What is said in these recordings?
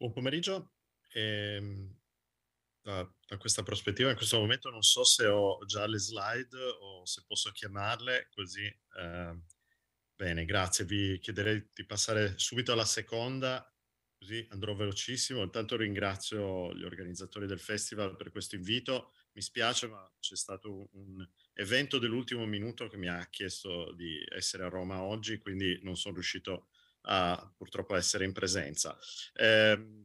Buon pomeriggio. Eh, da, da, questa prospettiva, in questo momento non so se ho già le slide o se posso chiamarle così. Eh, bene, grazie. Vi chiederei di passare subito alla seconda, così andrò velocissimo. Intanto ringrazio gli organizzatori del festival per questo invito. Mi spiace, ma c'è stato un evento dell'ultimo minuto che mi ha chiesto di essere a Roma oggi, quindi non sono riuscito a a purtroppo essere in presenza. Eh,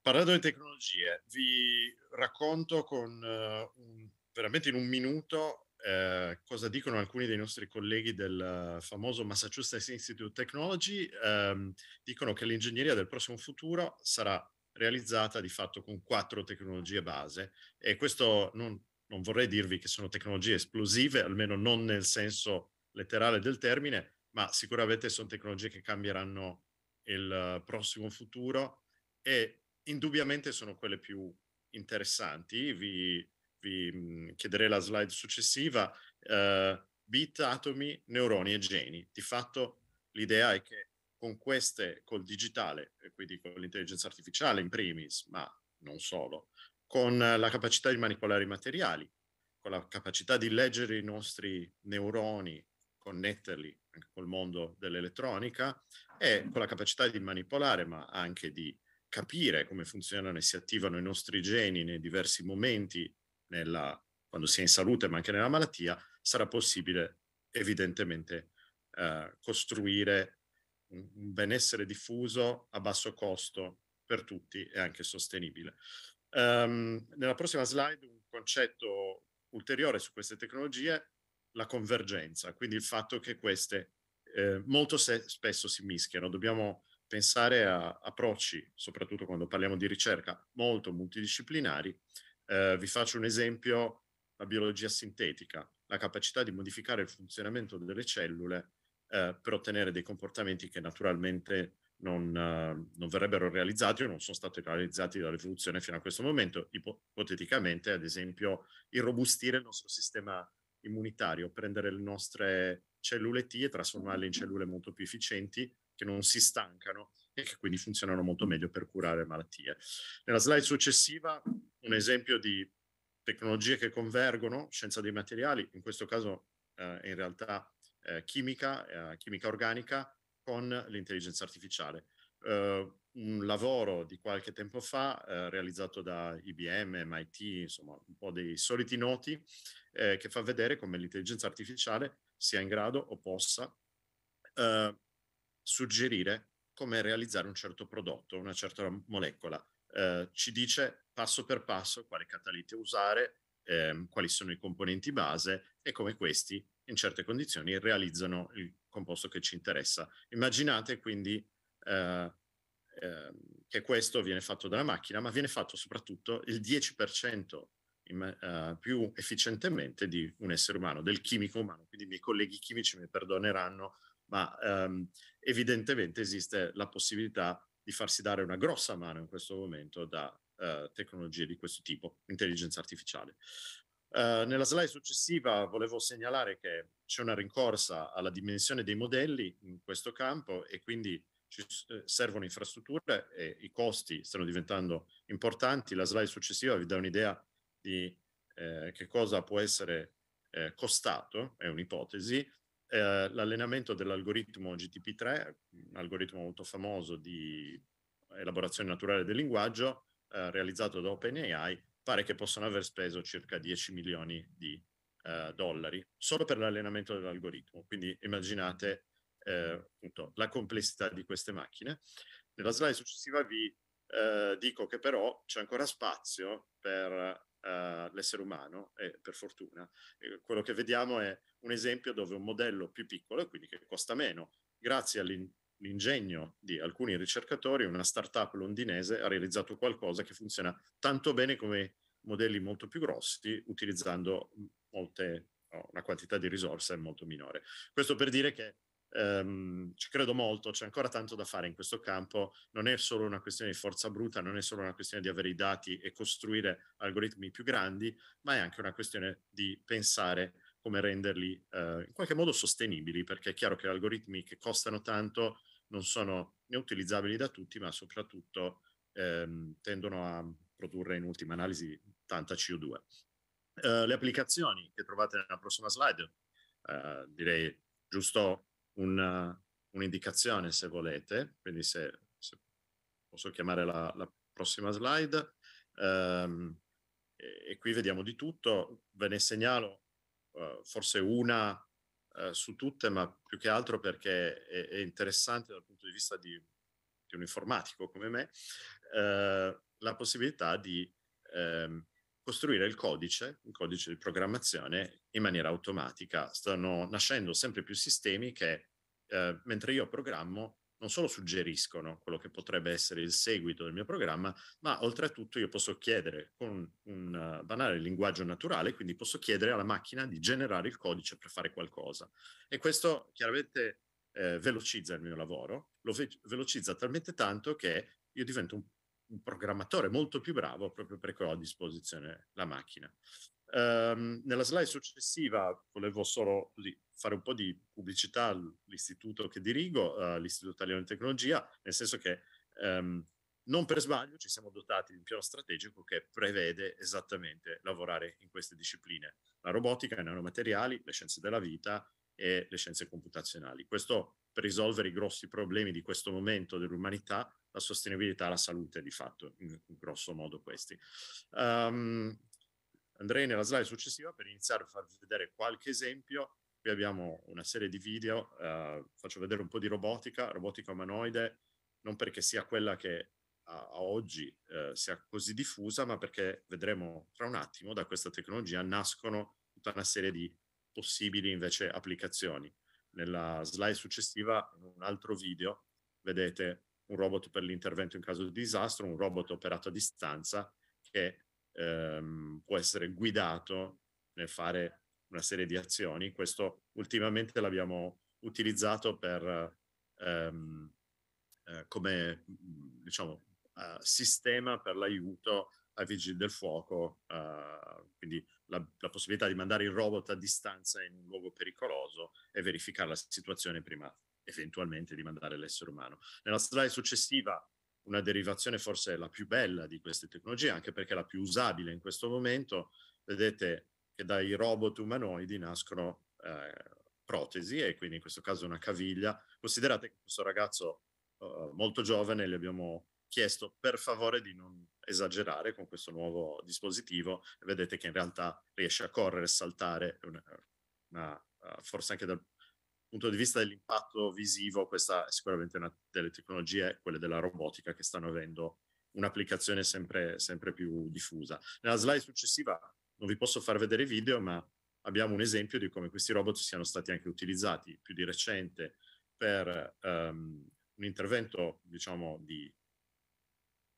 parlando di tecnologie, vi racconto con, eh, un, veramente in un minuto eh, cosa dicono alcuni dei nostri colleghi del famoso Massachusetts Institute of Technology. Ehm, dicono che l'ingegneria del prossimo futuro sarà realizzata di fatto con quattro tecnologie base e questo non, non vorrei dirvi che sono tecnologie esplosive, almeno non nel senso letterale del termine, ma sicuramente sono tecnologie che cambieranno il prossimo futuro e indubbiamente sono quelle più interessanti. Vi, vi mhmm, chiederei la slide successiva. Uh, bit, atomi, neuroni e geni. Di fatto l'idea è che con queste, col digitale, e quindi con l'intelligenza artificiale in primis, ma non solo, con la capacità di manipolare i materiali, con la capacità di leggere i nostri neuroni, connetterli anche col mondo dell'elettronica e con la capacità di manipolare, ma anche di capire come funzionano e si attivano i nostri geni nei diversi momenti, nella, quando si è in salute, ma anche nella malattia, sarà possibile evidentemente eh, costruire un, un benessere diffuso a basso costo per tutti e anche sostenibile. Um, nella prossima slide un concetto ulteriore su queste tecnologie la convergenza, quindi il fatto che queste eh, molto se- spesso si mischiano. Dobbiamo pensare a approcci, soprattutto quando parliamo di ricerca, molto multidisciplinari. Eh, vi faccio un esempio, la biologia sintetica, la capacità di modificare il funzionamento delle cellule eh, per ottenere dei comportamenti che naturalmente non, eh, non, verrebbero realizzati o non sono stati realizzati dall'evoluzione fino a questo momento. Ipoteticamente, ad esempio, irrobustire il nostro sistema immunitario, prendere le nostre cellule T e trasformarle in cellule molto più efficienti che non si stancano e che quindi funzionano molto meglio per curare malattie. Nella slide successiva un esempio di tecnologie che convergono, scienza dei materiali, in questo caso eh, in realtà eh, chimica, eh, chimica organica, con l'intelligenza artificiale eh, un lavoro di qualche tempo fa eh, realizzato da IBM, MIT, insomma un po' dei soliti noti, eh, che fa vedere come l'intelligenza artificiale sia in grado o possa eh, suggerire come realizzare un certo prodotto, una certa molecola. ci dice passo per passo quale catalite usare, ehm, quali sono i componenti base e come questi in certe condizioni realizzano il composto che ci interessa. Immaginate quindi eh, ehm, che questo viene fatto dalla macchina, ma viene fatto soprattutto il 10% in, uh, più efficientemente di un essere umano, del chimico umano. Quindi i miei colleghi chimici mi perdoneranno, ma um, evidentemente esiste la possibilità di farsi dare una grossa mano in questo momento da uh, tecnologie di questo tipo, intelligenza artificiale. Uh, nella slide successiva volevo segnalare che c'è una rincorsa alla dimensione dei modelli in questo campo e quindi ci eh, servono infrastrutture e i costi stanno diventando importanti. La slide successiva vi dà un'idea di eh, che cosa può essere eh, costato, è un'ipotesi. Eh, l'allenamento dell'algoritmo GTP3, un algoritmo molto famoso di elaborazione naturale del linguaggio, eh, realizzato da OpenAI, pare che possano aver speso circa 10 milioni di eh, dollari solo per l'allenamento dell'algoritmo. Quindi immaginate eh, appunto, la complessità di queste macchine. Nella slide successiva vi eh, dico che però c'è ancora spazio per eh, l'essere umano e per fortuna eh, quello che vediamo è un esempio dove un modello più piccolo e quindi che costa meno grazie all'ingegno di alcuni ricercatori, una startup londinese ha realizzato qualcosa che funziona tanto bene come modelli molto più grossi, utilizzando molte, no, una quantità di risorse molto minore. Questo per dire che ehm, ci credo molto, c'è ancora tanto da fare in questo campo, non è solo una questione di forza bruta, non è solo una questione di avere i dati e costruire algoritmi più grandi, ma è anche una questione di pensare come renderli eh, in qualche modo sostenibili, perché è chiaro che algoritmi che costano tanto non sono né utilizzabili da tutti, ma soprattutto ehm, tendono a produrre in ultima analisi tanta CO2. Eh, le applicazioni che trovate nella prossima slide, eh, direi giusto una, eh, un'indicazione se volete, quindi se, se posso chiamare la, la prossima slide. Um, e, e, qui vediamo di tutto, ve ne segnalo uh, forse una uh, su tutte, ma più che altro perché è, è interessante dal punto di vista di, di un informatico come me, uh, la possibilità di um, costruire il codice, il codice di programmazione in maniera automatica. Stanno nascendo sempre più sistemi che, eh, mentre io programmo, non solo suggeriscono quello che potrebbe essere il seguito del mio programma, ma oltretutto io posso chiedere con un eh, banale linguaggio naturale, quindi posso chiedere alla macchina di generare il codice per fare qualcosa. E questo chiaramente eh, velocizza il mio lavoro, lo ve- velocizza talmente tanto che io divento un un programmatore molto più bravo proprio perché ho a disposizione la macchina. Um, nella slide successiva volevo solo così, fare un po' di pubblicità all'istituto che dirigo, uh, l'Istituto Italiano di Tecnologia, nel senso che um, non per sbaglio ci siamo dotati di un piano strategico che prevede esattamente lavorare in queste discipline, la robotica, i nanomateriali, le scienze della vita e le scienze computazionali. Questo per risolvere i grossi problemi di questo momento dell'umanità la sostenibilità, la salute di fatto, in, in grosso modo questi. Um, andrei nella slide successiva per iniziare a farvi vedere qualche esempio. Qui abbiamo una serie di video, uh, faccio vedere un po' di robotica, robotica umanoide, non perché sia quella che a, a oggi uh, sia così diffusa, ma perché vedremo tra un attimo da questa tecnologia nascono tutta una serie di possibili invece applicazioni. Nella slide successiva, in un altro video, vedete un robot per l'intervento in caso di disastro, un robot operato a distanza che ehm, può essere guidato nel fare una serie di azioni. Questo ultimamente l'abbiamo utilizzato per, ehm, eh, come diciamo, eh, sistema per l'aiuto ai vigili del fuoco, eh, quindi la, la, possibilità di mandare il robot a distanza in un luogo pericoloso e verificare la situazione prima eventualmente di mandare l'essere umano. Nella slide successiva una derivazione forse la più bella di queste tecnologie, anche perché la più usabile in questo momento, vedete che dai robot umanoidi nascono eh, protesi e quindi in questo caso una caviglia. Considerate che questo ragazzo eh, molto giovane gli abbiamo chiesto per favore di non esagerare con questo nuovo dispositivo vedete che in realtà riesce a correre, saltare, una, una, eh, forse anche dal punto di vista dell'impatto visivo, questa è sicuramente una delle tecnologie, quelle della robotica, che stanno avendo un'applicazione sempre, sempre più diffusa. Nella slide successiva non vi posso far vedere video, ma abbiamo un esempio di come questi robot siano stati anche utilizzati più di recente per um, un intervento, diciamo, di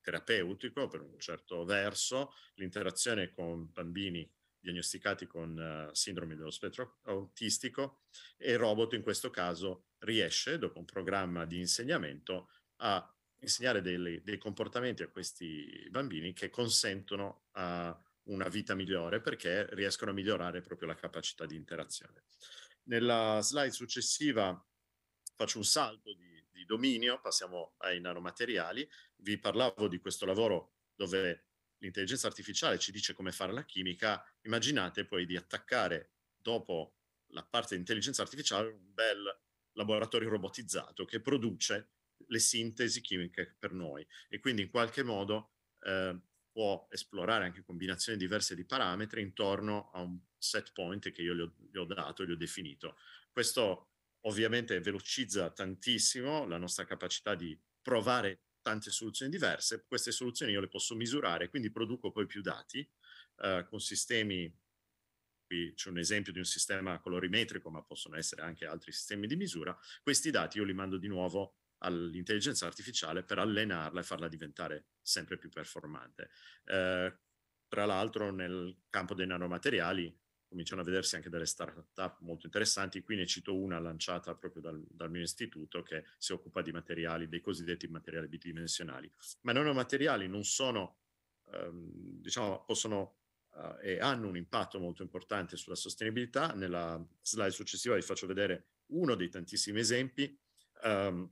terapeutico per un certo verso, l'interazione con bambini diagnosticati con uh, sindrome dello spettro autistico e il robot in questo caso riesce, dopo un programma di insegnamento, a insegnare dei, dei comportamenti a questi bambini che consentono uh, una vita migliore perché riescono a migliorare proprio la capacità di interazione. Nella slide successiva faccio un salto di, di dominio, passiamo ai nanomateriali. Vi parlavo di questo lavoro dove l'intelligenza artificiale ci dice come fare la chimica, immaginate poi di attaccare dopo la parte di intelligenza artificiale un bel laboratorio robotizzato che produce le sintesi chimiche per noi e quindi in qualche modo eh, può esplorare anche combinazioni diverse di parametri intorno a un set point che io gli ho, gli ho dato, gli ho definito. Questo ovviamente velocizza tantissimo la nostra capacità di provare tante soluzioni diverse, queste soluzioni io le posso misurare, quindi produco poi più dati eh, con sistemi, qui c'è un esempio di un sistema colorimetrico, ma possono essere anche altri sistemi di misura, questi dati io li mando di nuovo all'intelligenza artificiale per allenarla e farla diventare sempre più performante. Eh, tra l'altro nel campo dei nanomateriali cominciano a vedersi anche delle start-up molto interessanti. Qui ne cito una lanciata proprio dal, dal, mio istituto che si occupa di materiali, dei cosiddetti materiali bidimensionali. Ma i nanomateriali non sono, ehm, diciamo, possono eh, e hanno un impatto molto importante sulla sostenibilità. Nella slide successiva vi faccio vedere uno dei tantissimi esempi ehm,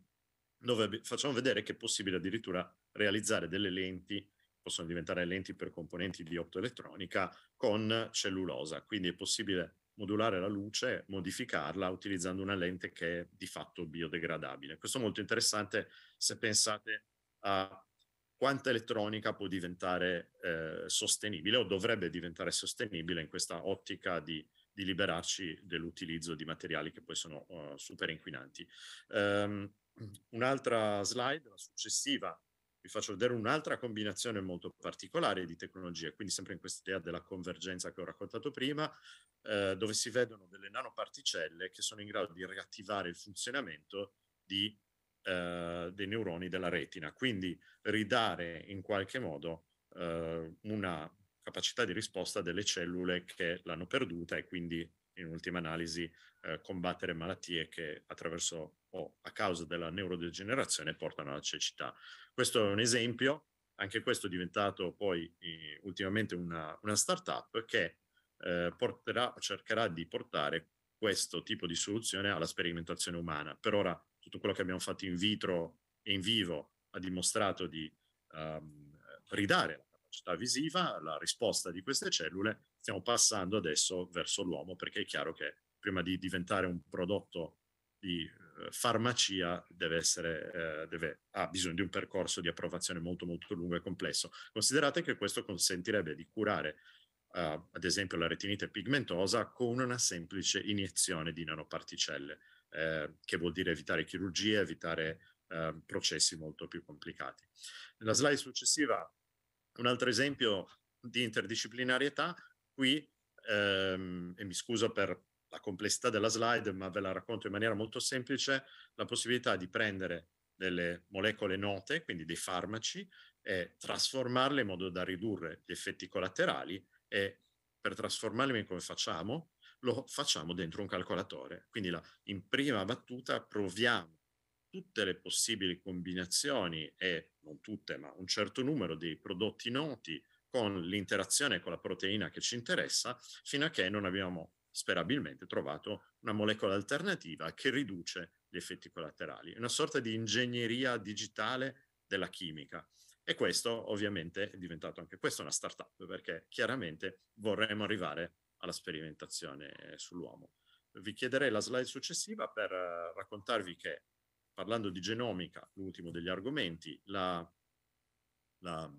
dove facciamo vedere che è possibile addirittura realizzare delle lenti possono diventare lenti per componenti di optoelettronica, con cellulosa. Quindi è possibile modulare la luce, modificarla utilizzando una lente che è di fatto biodegradabile. Questo è molto interessante se pensate a quanta elettronica può diventare eh, sostenibile o dovrebbe diventare sostenibile in questa ottica di, di liberarci dell'utilizzo di materiali che poi sono uh, super inquinanti. Um, un'altra slide, la successiva, vi faccio vedere un'altra combinazione molto particolare di tecnologie, quindi sempre in questa idea della convergenza che ho raccontato prima, eh, dove si vedono delle nanoparticelle che sono in grado di riattivare il funzionamento di, eh, dei neuroni della retina, quindi ridare in qualche modo eh, una capacità di risposta delle cellule che l'hanno perduta e quindi in ultima analisi eh, combattere malattie che attraverso o a causa della neurodegenerazione portano alla cecità. Questo è un esempio, anche questo è diventato poi eh, ultimamente una, una startup che eh, porterà, cercherà di portare questo tipo di soluzione alla sperimentazione umana. Per ora tutto quello che abbiamo fatto in vitro e in vivo ha dimostrato di um, ridare la capacità visiva, la risposta di queste cellule. Stiamo passando adesso verso l'uomo perché è chiaro che prima di diventare un prodotto di eh, farmacia deve essere, eh, deve, ha bisogno di un percorso di approvazione molto molto lungo e complesso. Considerate che questo consentirebbe di curare eh, ad esempio la retinite pigmentosa con una semplice iniezione di nanoparticelle, eh, che vuol dire evitare chirurgie, evitare ehm, processi molto più complicati. Nella slide successiva un altro esempio di interdisciplinarietà, qui ehm, e mi scuso per la complessità della slide, ma ve la racconto in maniera molto semplice, la possibilità di prendere delle molecole note, quindi dei farmaci, e trasformarle in modo da ridurre gli effetti collaterali e per trasformarle come facciamo? Lo facciamo dentro un calcolatore. Quindi la, in prima battuta proviamo tutte le possibili combinazioni e non tutte, ma un certo numero di prodotti noti con l'interazione con la proteina che ci interessa, fino a che non abbiamo sperabilmente trovato una molecola alternativa che riduce gli effetti collaterali, una sorta di ingegneria digitale della chimica. E questo ovviamente è diventato anche questo una startup, perché chiaramente vorremmo arrivare alla sperimentazione sull'uomo. Vi chiederei la slide successiva per eh, raccontarvi che, parlando di genomica, l'ultimo degli argomenti, la, la,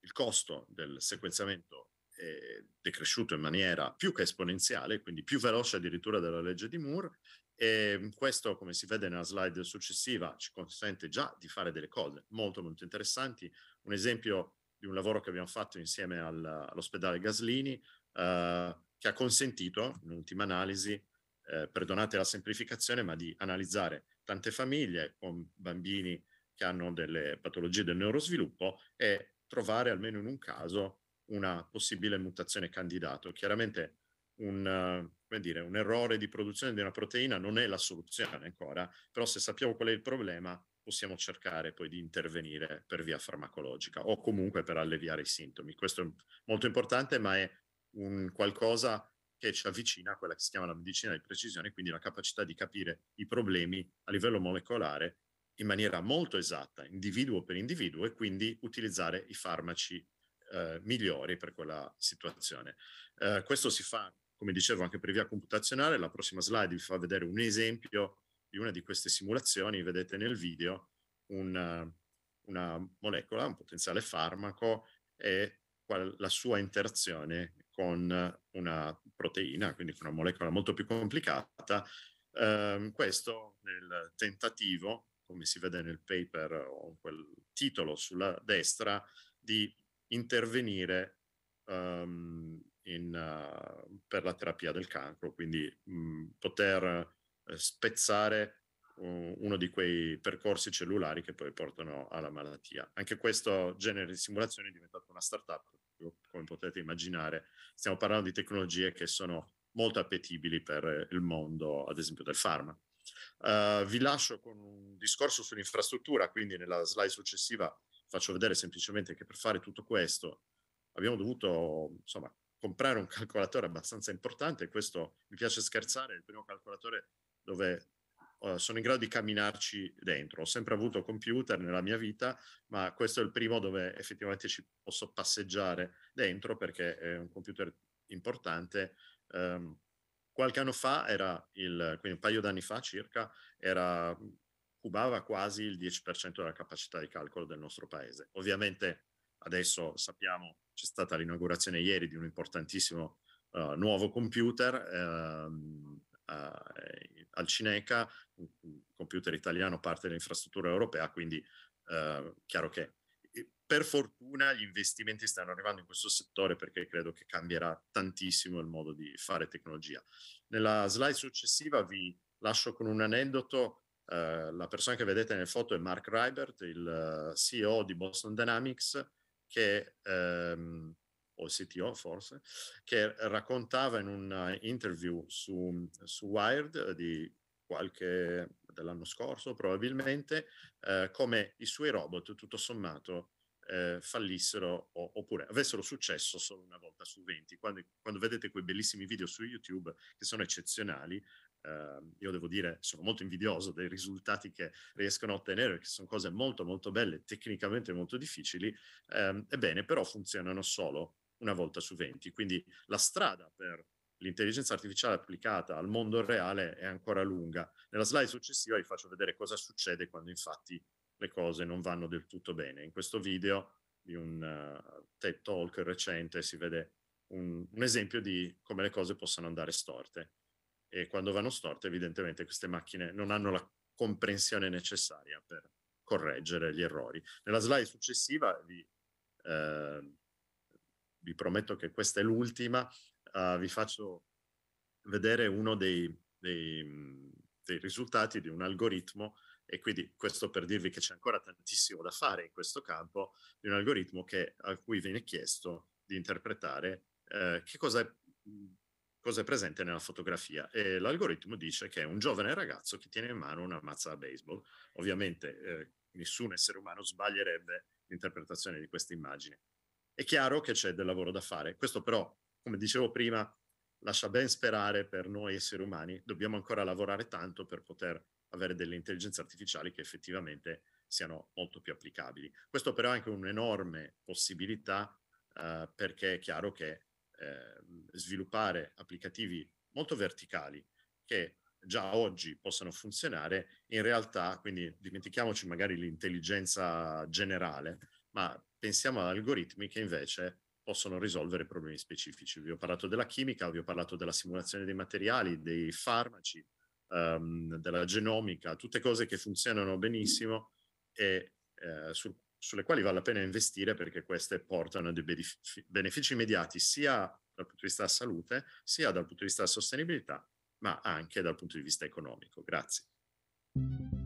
il costo del sequenziamento è decresciuto in maniera più che esponenziale, quindi più veloce addirittura della legge di Moore. E questo, come si vede nella slide successiva, ci consente già di fare delle cose molto molto interessanti. Un esempio di un lavoro che abbiamo fatto insieme al, all'ospedale Gaslini, eh, che ha consentito, in ultima analisi, eh, perdonate la semplificazione, ma di analizzare tante famiglie con bambini che hanno delle patologie del neurosviluppo e trovare almeno in un caso una possibile mutazione candidato. Chiaramente un, dire, un, errore di produzione di una proteina non è la soluzione ancora, però se sappiamo qual è il problema possiamo cercare poi di intervenire per via farmacologica o comunque per alleviare i sintomi. Questo è molto importante, ma è un qualcosa che ci avvicina a quella che si chiama la medicina di precisione, quindi la capacità di capire i problemi a livello molecolare in maniera molto esatta, individuo per individuo, e quindi utilizzare i farmaci eh, migliori per quella situazione. Eh, questo si fa, come dicevo, anche per via computazionale. La prossima slide vi fa vedere un esempio di una di queste simulazioni. Vedete nel video un, eh, una molecola, un potenziale farmaco e la sua interazione con una proteina, quindi con una molecola molto più complicata. Eh, questo nel tentativo, come si vede nel paper o quel titolo sulla destra, di intervenire um, in, uh, per la terapia del cancro, quindi mh, mm, poter eh, spezzare uh, uno di quei percorsi cellulari che poi portano alla malattia. Anche questo genere di simulazione è diventato una startup, come potete immaginare, stiamo parlando di tecnologie che sono molto appetibili per il mondo, ad esempio, del farmaco. Uh, eh, vi lascio con un discorso sull'infrastruttura, quindi nella slide successiva faccio vedere semplicemente che per fare tutto questo abbiamo dovuto insomma, comprare un calcolatore abbastanza importante. Questo mi piace scherzare, è il primo calcolatore dove uh, sono in grado di camminarci dentro. Ho sempre avuto computer nella mia vita, ma questo è il primo dove effettivamente ci posso passeggiare dentro perché è un computer importante. Um, qualche anno fa, era il, quindi un paio d'anni fa circa, era occupava quasi il 10% della capacità di calcolo del nostro paese. Ovviamente adesso sappiamo c'è stata l'inaugurazione ieri di un importantissimo uh, nuovo computer ehm, eh, al Cineca, un computer italiano parte dell'infrastruttura europea, quindi eh, chiaro che per fortuna gli investimenti stanno arrivando in questo settore perché credo che cambierà tantissimo il modo di fare tecnologia. Nella slide successiva vi lascio con un aneddoto eh, la persona che vedete nelle foto è Mark Rybert, il uh, eh, CEO di Boston Dynamics, che, um, o CTO forse, che raccontava in un eh, interview su, su Wired di qualche dell'anno scorso probabilmente uh, come i suoi robot tutto sommato fallissero o, oppure avessero successo solo una volta su 20. Quando, quando, vedete quei bellissimi video su YouTube che sono eccezionali, eh, io devo dire sono molto invidioso dei risultati che riescono a ottenere, che sono cose molto molto belle, tecnicamente molto difficili, ehm, ebbene però funzionano solo una volta su 20. Quindi la strada per l'intelligenza artificiale applicata al mondo reale è ancora lunga. Nella slide successiva vi faccio vedere cosa succede quando infatti le cose non vanno del tutto bene. In questo video di un uh, TED Talk recente si vede un, un esempio di come le cose possono andare storte e quando vanno storte evidentemente queste macchine non hanno la comprensione necessaria per correggere gli errori. Nella slide successiva vi, eh, vi prometto che questa è l'ultima, eh, vi faccio vedere uno dei, dei, dei, risultati di un algoritmo e quindi questo per dirvi che c'è ancora tantissimo da fare in questo campo, di un algoritmo che, a cui viene chiesto di interpretare eh, che cosa è cosa è presente nella fotografia e l'algoritmo dice che è un giovane ragazzo che tiene in mano una mazza a baseball. Ovviamente eh, nessun essere umano sbaglierebbe l'interpretazione di questa immagine. È chiaro che c'è del lavoro da fare, questo però, come dicevo prima, lascia ben sperare per noi esseri umani, dobbiamo ancora lavorare tanto per poter avere delle intelligenze artificiali che effettivamente siano molto più applicabili. Questo però è anche un'enorme possibilità eh, perché è chiaro che eh, sviluppare applicativi molto verticali che già oggi possano funzionare, in realtà, quindi dimentichiamoci magari l'intelligenza generale, ma pensiamo ad algoritmi che invece possono risolvere problemi specifici. Vi ho parlato della chimica, vi ho parlato della simulazione dei materiali, dei farmaci, um, della genomica, tutte cose che funzionano benissimo e eh, sul, sulle quali vale la pena investire perché queste portano dei benefici immediati sia dal punto di vista della salute, sia dal punto di vista della sostenibilità, ma anche dal punto di vista economico. Grazie.